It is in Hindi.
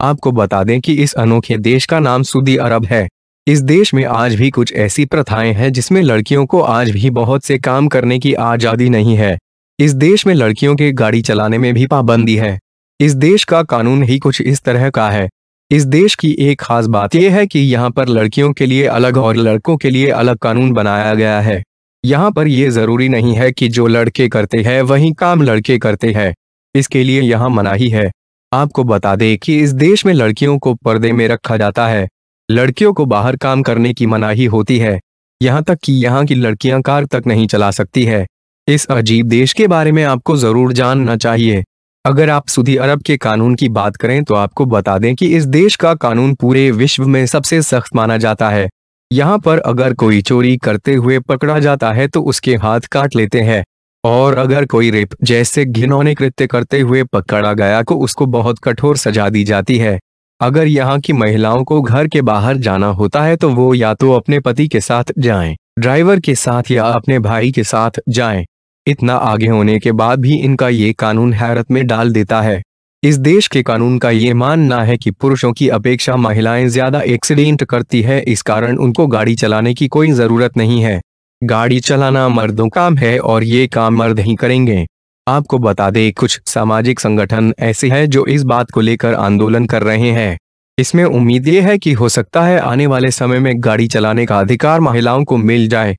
आपको बता दें कि इस अनोखे देश का नाम सऊदी अरब है इस देश में आज भी कुछ ऐसी प्रथाएं हैं जिसमें लड़कियों को आज भी बहुत से काम करने की आज़ादी नहीं है इस देश में लड़कियों के गाड़ी चलाने में भी पाबंदी है इस देश का कानून ही कुछ इस तरह का है इस देश की एक खास बात यह है कि यहाँ पर लड़कियों के लिए अलग और लड़कों के लिए अलग कानून बनाया गया है यहाँ पर यह जरूरी नहीं है कि जो लड़के करते हैं वही काम लड़के करते हैं इसके लिए यहाँ मनाही है आपको बता दें कि इस देश में लड़कियों को पर्दे में रखा जाता है लड़कियों को बाहर काम करने की मनाही होती है यहाँ तक कि यहाँ की लड़कियां कार तक नहीं चला सकती है इस अजीब देश के बारे में आपको जरूर जानना चाहिए अगर आप सऊदी अरब के कानून की बात करें तो आपको बता दें कि इस देश का कानून पूरे विश्व में सबसे सख्त माना जाता है यहाँ पर अगर कोई चोरी करते हुए पकड़ा जाता है तो उसके हाथ काट लेते हैं और अगर कोई रेप जैसे घिनौने कृत्य करते हुए पकड़ा गया को तो उसको बहुत कठोर सजा दी जाती है अगर यहाँ की महिलाओं को घर के बाहर जाना होता है तो वो या तो अपने पति के साथ जाएं, ड्राइवर के साथ या अपने भाई के साथ जाएं। इतना आगे होने के बाद भी इनका ये कानून हैरत में डाल देता है इस देश के कानून का ये मानना है कि पुरुषों की अपेक्षा महिलाएं ज्यादा एक्सीडेंट करती है इस कारण उनको गाड़ी चलाने की कोई जरूरत नहीं है गाड़ी चलाना मर्दों काम है और ये काम मर्द ही करेंगे आपको बता दें कुछ सामाजिक संगठन ऐसे हैं जो इस बात को लेकर आंदोलन कर रहे हैं इसमें उम्मीद ये है कि हो सकता है आने वाले समय में गाड़ी चलाने का अधिकार महिलाओं को मिल जाए